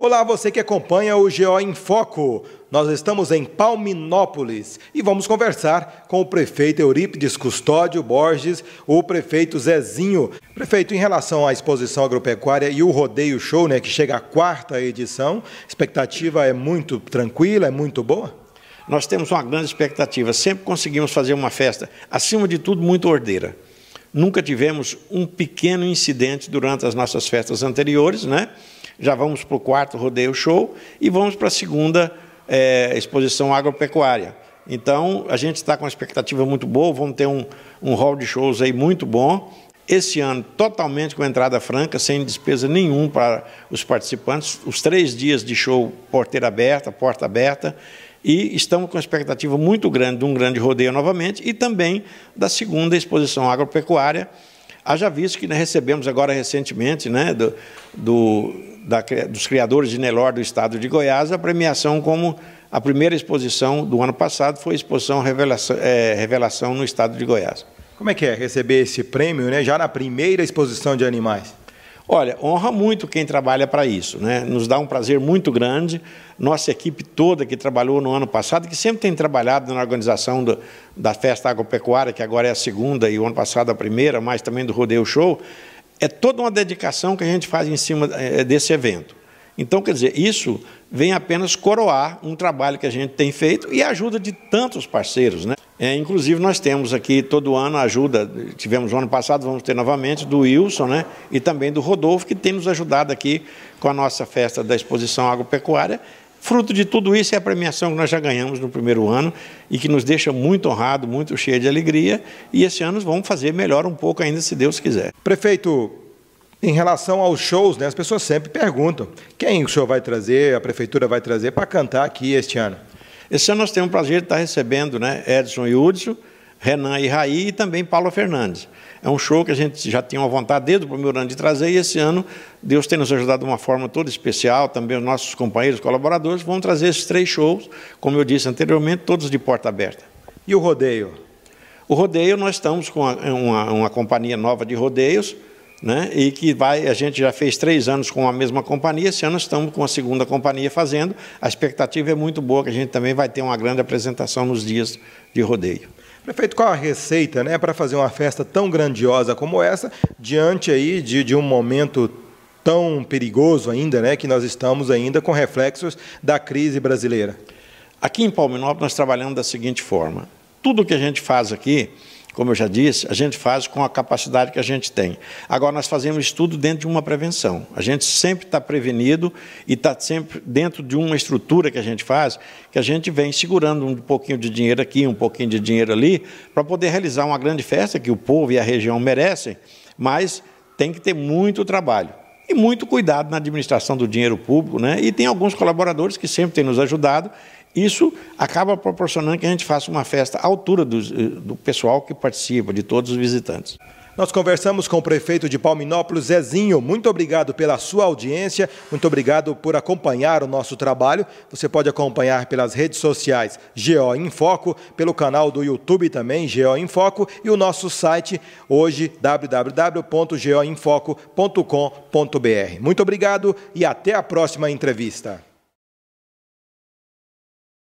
Olá, você que acompanha o GO em Foco. Nós estamos em Palminópolis e vamos conversar com o prefeito Eurípides Custódio Borges, o prefeito Zezinho. Prefeito, em relação à exposição agropecuária e o rodeio show, né, que chega à quarta edição, expectativa é muito tranquila, é muito boa? Nós temos uma grande expectativa. Sempre conseguimos fazer uma festa, acima de tudo, muito ordeira. Nunca tivemos um pequeno incidente durante as nossas festas anteriores, né? já vamos para o quarto rodeio show e vamos para a segunda é, exposição agropecuária. Então, a gente está com uma expectativa muito boa, vamos ter um, um hall de shows aí muito bom. Esse ano, totalmente com entrada franca, sem despesa nenhum para os participantes. Os três dias de show, porteira aberta, porta aberta. E estamos com uma expectativa muito grande de um grande rodeio novamente e também da segunda exposição agropecuária, Haja visto que né, recebemos agora recentemente né, do, do, da, dos criadores de Nelor do estado de Goiás a premiação como a primeira exposição do ano passado foi a exposição Revelação, é, Revelação no estado de Goiás. Como é que é receber esse prêmio né, já na primeira exposição de animais? Olha, honra muito quem trabalha para isso, né? Nos dá um prazer muito grande. Nossa equipe toda que trabalhou no ano passado, que sempre tem trabalhado na organização do, da festa agropecuária, que agora é a segunda e o ano passado a primeira, mas também do Rodeio Show, é toda uma dedicação que a gente faz em cima é, desse evento. Então, quer dizer, isso vem apenas coroar um trabalho que a gente tem feito e a ajuda de tantos parceiros. Né? É, inclusive, nós temos aqui todo ano a ajuda, tivemos ano passado, vamos ter novamente, do Wilson né? e também do Rodolfo, que tem nos ajudado aqui com a nossa festa da exposição agropecuária. Fruto de tudo isso é a premiação que nós já ganhamos no primeiro ano e que nos deixa muito honrado, muito cheio de alegria. E esse ano vamos fazer melhor um pouco ainda, se Deus quiser. Prefeito, em relação aos shows, né, as pessoas sempre perguntam: quem o senhor vai trazer, a prefeitura vai trazer para cantar aqui este ano? Esse ano nós temos o prazer de estar recebendo né, Edson e Hudson, Renan e Raí e também Paulo Fernandes. É um show que a gente já tinha uma vontade desde o primeiro ano de trazer e esse ano Deus tem nos ajudado de uma forma toda especial, também os nossos companheiros, colaboradores, vão trazer esses três shows, como eu disse anteriormente, todos de porta aberta. E o rodeio? O rodeio, nós estamos com uma, uma, uma companhia nova de rodeios, né? e que vai, a gente já fez três anos com a mesma companhia, esse ano estamos com a segunda companhia fazendo. A expectativa é muito boa, que a gente também vai ter uma grande apresentação nos dias de rodeio. Prefeito, qual a receita né, para fazer uma festa tão grandiosa como essa, diante aí de, de um momento tão perigoso ainda, né, que nós estamos ainda com reflexos da crise brasileira? Aqui em Palminópolis nós trabalhamos da seguinte forma. Tudo que a gente faz aqui, como eu já disse, a gente faz com a capacidade que a gente tem. Agora, nós fazemos estudo dentro de uma prevenção. A gente sempre está prevenido e está sempre dentro de uma estrutura que a gente faz, que a gente vem segurando um pouquinho de dinheiro aqui, um pouquinho de dinheiro ali, para poder realizar uma grande festa que o povo e a região merecem, mas tem que ter muito trabalho e muito cuidado na administração do dinheiro público, né? E tem alguns colaboradores que sempre têm nos ajudado isso acaba proporcionando que a gente faça uma festa à altura do, eh, do pessoal que participa, de todos os visitantes. Nós conversamos com o prefeito de Palminópolis, Zezinho. Muito obrigado pela sua audiência, muito obrigado por acompanhar o nosso trabalho. Você pode acompanhar pelas redes sociais GO em Foco, pelo canal do YouTube também, GO em Foco, e o nosso site hoje, www.goinfoco.com.br. Muito obrigado e até a próxima entrevista.